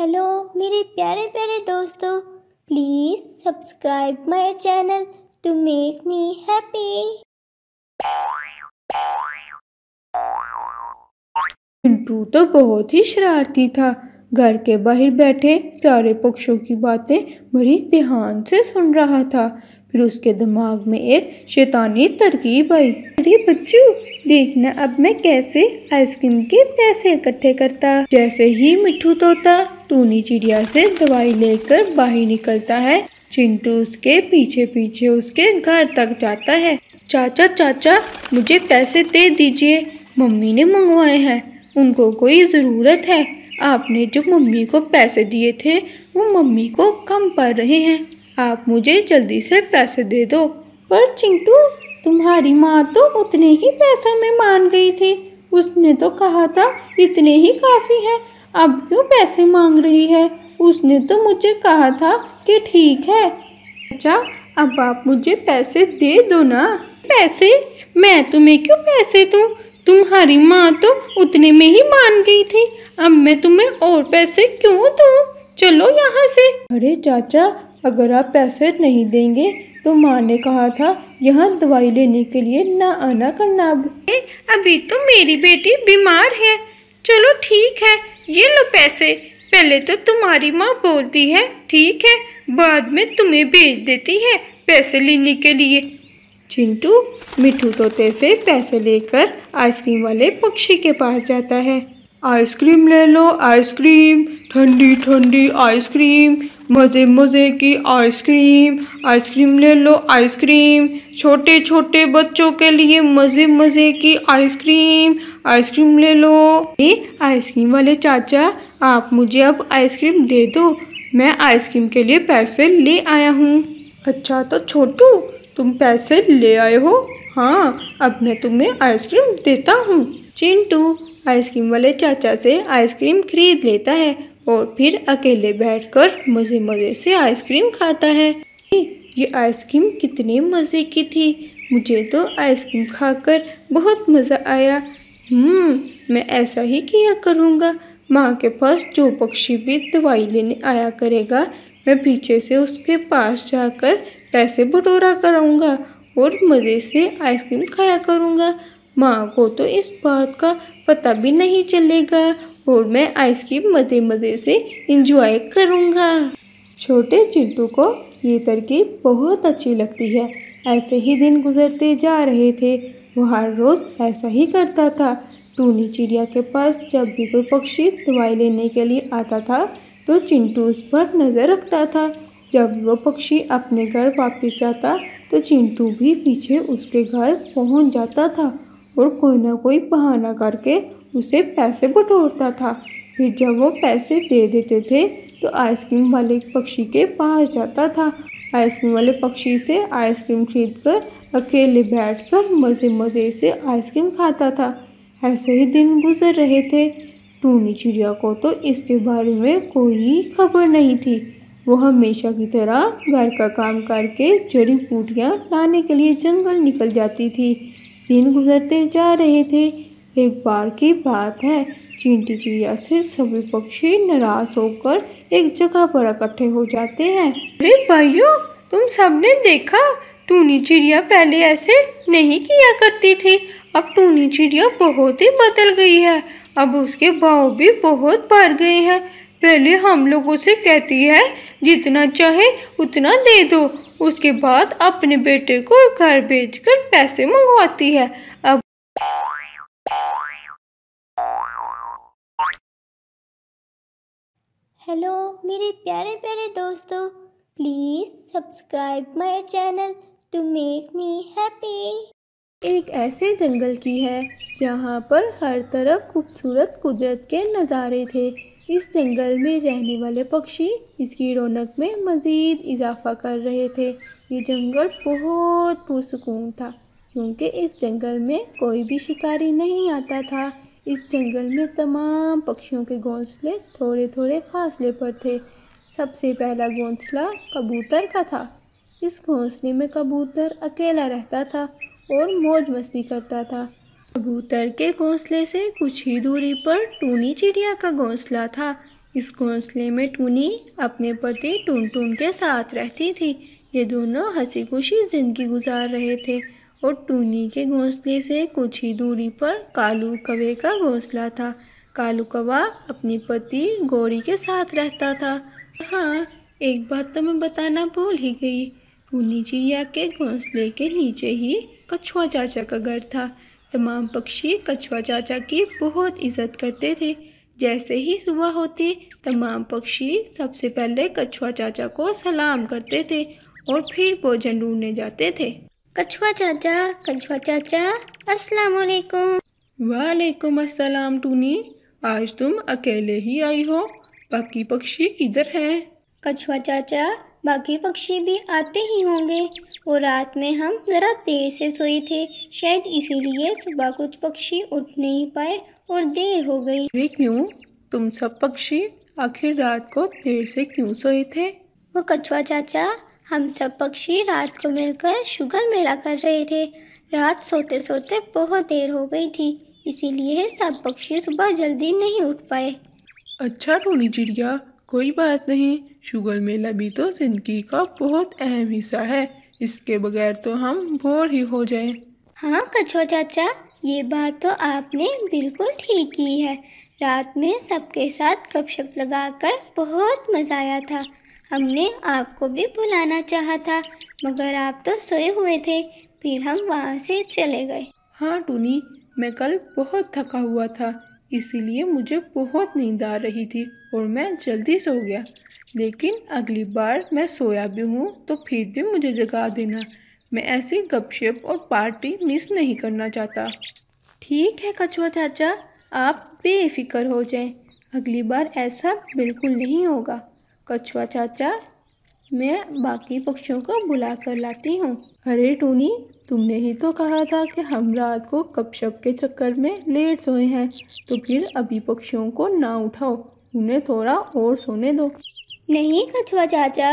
hello मेरे प्यारे प्यारे दोस्तों please subscribe my channel to make me happy Pintu तो बहुत ही शरारती था घर के बाहर बैठे सारे पक्षों की बातें बड़ी ध्यान से सुन रहा था फिर उसके दिमाग में एक शैतानी तरकीब आई अरे बच्चू देखना अब मैं कैसे आइसक्रीम के पैसे इकट्ठे करता जैसे ही मिठू तोता टूनी चिड़िया से दवाई लेकर बाहर निकलता है चिंटू उसके पीछे पीछे उसके घर तक जाता है चाचा चाचा मुझे पैसे दे दीजिए मम्मी ने मंगवाए हैं उनको कोई ज़रूरत है आपने जो मम्मी को पैसे दिए थे वो मम्मी को कम पड़ रहे हैं आप मुझे जल्दी से पैसे दे दो पर चिंटू तुम्हारी माँ तो उतने ही पैसों में मान गई थी उसने तो कहा था इतने ही काफ़ी हैं अब क्यों पैसे मांग रही है उसने तो मुझे कहा था कि ठीक है अच्छा अब आप मुझे पैसे दे दो ना पैसे मैं तुम्हें क्यों पैसे दूँ तुम्हारी माँ तो उतने में ही मान गई थी अब मैं तुम्हें और पैसे क्यों दूँ चलो यहाँ से अरे चाचा अगर आप पैसे नहीं देंगे तो माँ ने कहा था यहाँ दवाई लेने के लिए ना आना करना अब अभी तो मेरी बेटी बीमार है चलो ठीक है ये लो पैसे पहले तो तुम्हारी माँ बोलती है ठीक है बाद में तुम्हें भेज देती है पैसे लेने के लिए चिंटू मिठू तोते से पैसे लेकर आइसक्रीम वाले पक्षी के पास जाता है आइसक्रीम ले लो आइसक्रीम ठंडी ठंडी आइसक्रीम मज़े मज़े की आइसक्रीम आइसक्रीम ले लो आइसक्रीम छोटे छोटे बच्चों के लिए मज़े मज़े की आइसक्रीम आइसक्रीम ले लो ये आइसक्रीम वाले चाचा आप मुझे अब आइसक्रीम दे दो मैं आइसक्रीम के लिए पैसे ले आया हूँ अच्छा तो छोटू तुम पैसे ले आए हो हाँ अब मैं तुम्हें आइसक्रीम देता हूँ चिंटू आइसक्रीम वाले चाचा से आइसक्रीम खरीद लेता है और फिर अकेले बैठकर मज़े मज़े से आइसक्रीम खाता है ये आइसक्रीम कितने मज़े की थी मुझे तो आइसक्रीम खाकर बहुत मज़ा आया हम्म, मैं ऐसा ही किया करूँगा माँ के पास जो पक्षी भी दवाई लेने आया करेगा मैं पीछे से उसके पास जाकर पैसे बटोरा कराऊँगा और मज़े से आइसक्रीम खाया करूँगा माँ को तो इस बात का पता भी नहीं चलेगा और मैं आइसक्रीम मज़े मज़े से इंजॉय करूँगा छोटे चिंटू को ये तरकीब बहुत अच्छी लगती है ऐसे ही दिन गुजरते जा रहे थे वह हर रोज़ ऐसा ही करता था टूनी चिड़िया के पास जब भी कोई पक्षी दवाई लेने के लिए आता था तो चिंटू उस पर नज़र रखता था जब वो पक्षी अपने घर वापस जाता तो चिंटू भी पीछे उसके घर पहुंच जाता था और कोई ना कोई बहाना करके उसे पैसे बटोरता था फिर जब वो पैसे दे देते थे तो आइसक्रीम वाले पक्षी के पास जाता था आइसक्रीम वाले पक्षी से आइसक्रीम खरीद कर अकेले बैठकर मज़े मज़े से आइसक्रीम खाता था ऐसे ही दिन गुजर रहे थे टूनी चिड़िया को तो इसके बारे में कोई खबर नहीं थी वो हमेशा की तरह घर का काम करके जड़ी बूटियाँ लाने के लिए जंगल निकल जाती थी दिन गुजरते जा रहे थे एक बार की बात है चींटी चिड़िया से सभी पक्षी नाराज़ होकर एक जगह पर इकट्ठे हो जाते हैं अरे भाइयों तुम सबने देखा टूनी चिड़िया पहले ऐसे नहीं किया करती थी अब टूनी चिड़िया बहुत ही बदल गई है अब उसके भाव भी बहुत बढ़ गए हैं पहले हम लोगों से कहती है जितना चाहे उतना दे दो उसके बाद अपने बेटे को घर भेजकर पैसे मंगवाती है हेलो मेरे प्यारे प्यारे दोस्तों please subscribe my channel to make me happy एक ऐसे जंगल की है जहाँ पर हर तरफ खूबसूरत कुदरत के नज़ारे थे इस जंगल में रहने वाले पक्षी इसकी रौनक में मज़ीद इजाफा कर रहे थे ये जंगल बहुत पुरसकून था क्योंकि इस जंगल में कोई भी शिकारी नहीं आता था इस जंगल में तमाम पक्षियों के घोंसले थोड़े थोड़े फासले पर थे सबसे पहला घोंसला कबूतर का था इस घोंसले में कबूतर अकेला रहता था और मौज मस्ती करता था कबूतर के घोंसले से कुछ ही दूरी पर टूनी चिड़िया का घोंसला था इस घोंसले में टूनी अपने पति टून टून के साथ रहती थी ये दोनों हंसी खुशी ज़िंदगी गुजार रहे थे और टूनी के घोंसले से कुछ ही दूरी पर कालू कवे का घोंसला था कालू कवा अपनी पति गौरी के साथ रहता था हाँ एक बात तो मैं बताना भूल ही गई टूनी चिड़िया के घोंसले के नीचे ही कछुआ चाचा का घर था तमाम पक्षी कछुआ चाचा की बहुत इज्जत करते थे जैसे ही सुबह होती तमाम पक्षी सबसे पहले कछुआ चाचा को सलाम करते थे और फिर भोजन ढूंढने जाते थे कछुआ चाचा कछुआ चाचा अस्सलाम वालेकुम वालेकुम अस्सलाम टूनी आज तुम अकेले ही आई हो बाकी पक्षी किधर हैं कछुआ चाचा बाकी पक्षी भी आते ही होंगे वो रात में हम ज़रा देर से सोए थे शायद इसीलिए सुबह कुछ पक्षी उठ नहीं पाए और देर हो गई क्यों तुम सब पक्षी आखिर रात को देर से क्यों सोए थे वो कछुआ चाचा हम सब पक्षी रात को मिलकर शुगर मेला कर रहे थे रात सोते सोते बहुत देर हो गई थी इसीलिए सब पक्षी सुबह जल्दी नहीं उठ पाए अच्छा टोनी चिड़िया कोई बात नहीं शुगर मेला भी तो जिंदगी का बहुत अहम हिस्सा है इसके बगैर तो हम बोर ही हो जाए हाँ कछुआ चाचा ये बात तो आपने बिल्कुल ठीक की है रात में सबके साथ गपशप लगाकर बहुत मज़ा आया था हमने आपको भी बुलाना चाहा था मगर आप तो सोए हुए थे फिर हम वहाँ से चले गए हाँ टूनी मैं कल बहुत थका हुआ था इसीलिए मुझे बहुत नींद आ रही थी और मैं जल्दी सो गया लेकिन अगली बार मैं सोया भी हूँ तो फिर भी मुझे जगा देना मैं ऐसी गपशप और पार्टी मिस नहीं करना चाहता ठीक है कछुआ चाचा आप बेफिक्र हो जाएं अगली बार ऐसा बिल्कुल नहीं होगा कछुआ चाचा मैं बाकी पक्षियों को बुला कर लाती हूँ अरे टूनी तुमने ही तो कहा था कि हम रात को कपशप के चक्कर में लेट सोए हैं तो फिर अभी पक्षियों को ना उठाओ उन्हें थोड़ा और सोने दो नहीं कछुआ चाचा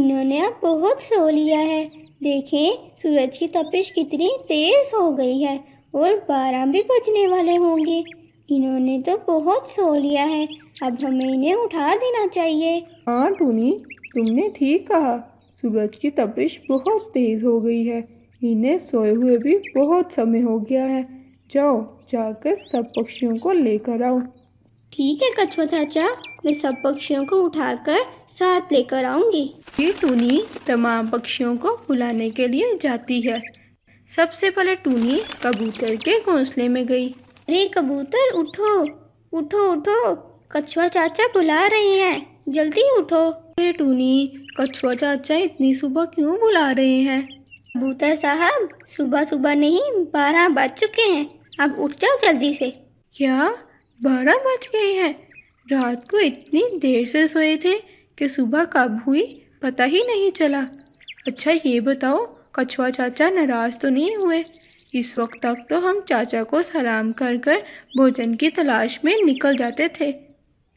इन्होंने अब बहुत सो लिया है देखें सूरज की तपिश कितनी तेज़ हो गई है और बारह भी बजने वाले होंगे इन्होंने तो बहुत सो लिया है अब हमें इन्हें उठा देना चाहिए हाँ टूनी तुमने ठीक कहा सूरज की तपिश बहुत तेज़ हो गई है इन्हें सोए हुए भी बहुत समय हो गया है जाओ जाकर सब पक्षियों को लेकर आओ ठीक है कछुआ चाचा मैं सब पक्षियों को उठाकर साथ लेकर आऊँगी ये टूनी तमाम पक्षियों को बुलाने के लिए जाती है सबसे पहले टूनी कबूतर के घोंसले में गई अरे कबूतर उठो उठो उठो कछुआ चाचा बुला रहे हैं जल्दी उठो अरे टूनी कछुआ चाचा इतनी सुबह क्यों बुला रहे हैं कबूतर साहब सुबह सुबह नहीं बारह बज चुके हैं अब उठ जाओ जल्दी से क्या बारह बज गए हैं रात को इतनी देर से सोए थे कि सुबह कब हुई पता ही नहीं चला अच्छा ये बताओ कछुआ चाचा नाराज़ तो नहीं हुए इस वक्त तक तो हम चाचा को सलाम कर कर भोजन की तलाश में निकल जाते थे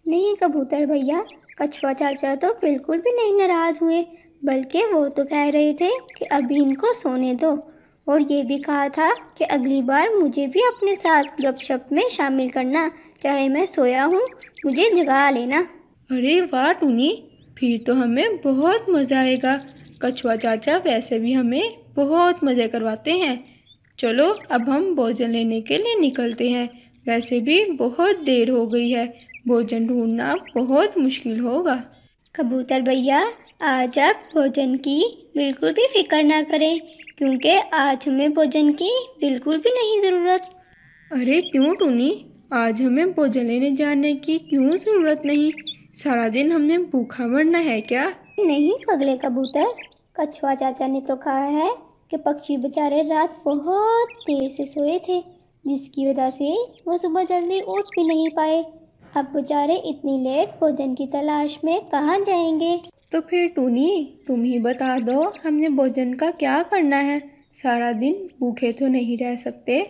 नहीं कबूतर भैया कछुआ चाचा तो बिल्कुल भी नहीं नाराज़ हुए बल्कि वो तो कह रहे थे कि अभी इनको सोने दो और ये भी कहा था कि अगली बार मुझे भी अपने साथ गपशप में शामिल करना चाहे मैं सोया हूँ मुझे जगा लेना अरे वाह टूनी फिर तो हमें बहुत मज़ा आएगा कछुआ चाचा वैसे भी हमें बहुत मज़े करवाते हैं चलो अब हम भोजन लेने के लिए निकलते हैं वैसे भी बहुत देर हो गई है भोजन ढूंढना बहुत मुश्किल होगा कबूतर भैया आज आप भोजन की बिल्कुल भी फिक्र ना करें क्योंकि आज हमें भोजन की बिल्कुल भी नहीं ज़रूरत अरे क्यों टूनी आज हमें भोजन लेने जाने की क्यों ज़रूरत नहीं सारा दिन हमने भूखा मरना है क्या नहीं पगले कबूतर कछुआ चाचा ने तो कहा है कि पक्षी बेचारे रात बहुत देर से सोए थे जिसकी वजह से वो सुबह जल्दी उठ भी नहीं पाए अब बेचारे इतनी लेट भोजन की तलाश में कहाँ जाएंगे तो फिर टूनी तुम ही बता दो हमने भोजन का क्या करना है सारा दिन भूखे तो नहीं रह सकते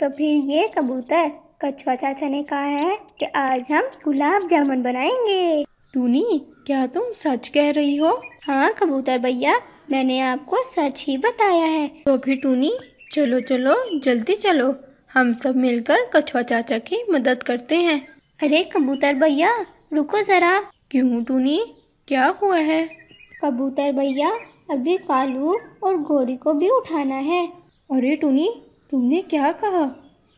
तो फिर ये कबूतर कछुआ चाचा ने कहा है कि आज हम गुलाब जामुन बनाएंगे टूनी क्या तुम सच कह रही हो हाँ कबूतर भैया मैंने आपको सच ही बताया है तो फिर टूनी चलो चलो जल्दी चलो हम सब मिलकर कछुआ चाचा की मदद करते हैं अरे कबूतर भैया रुको ज़रा क्यों टूनी क्या हुआ है कबूतर भैया अभी कालू और गोरी को भी उठाना है अरे टूनी तुमने क्या कहा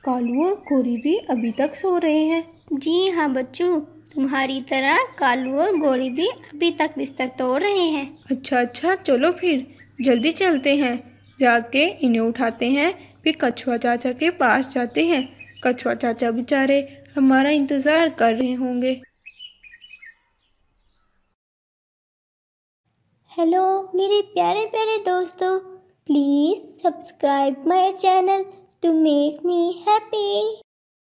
कालू और गोरी भी अभी तक सो रहे हैं जी हाँ बच्चू तुम्हारी तरह कालू और गोरी भी अभी तक बिस्तर तोड़ रहे हैं अच्छा अच्छा चलो फिर जल्दी चलते हैं जाके इन्हें उठाते हैं फिर कछुआ चाचा के पास जाते हैं कछुआ चाचा बेचारे हमारा इंतज़ार कर रहे होंगे हेलो मेरे प्यारे प्यारे दोस्तों please subscribe my channel to make me happy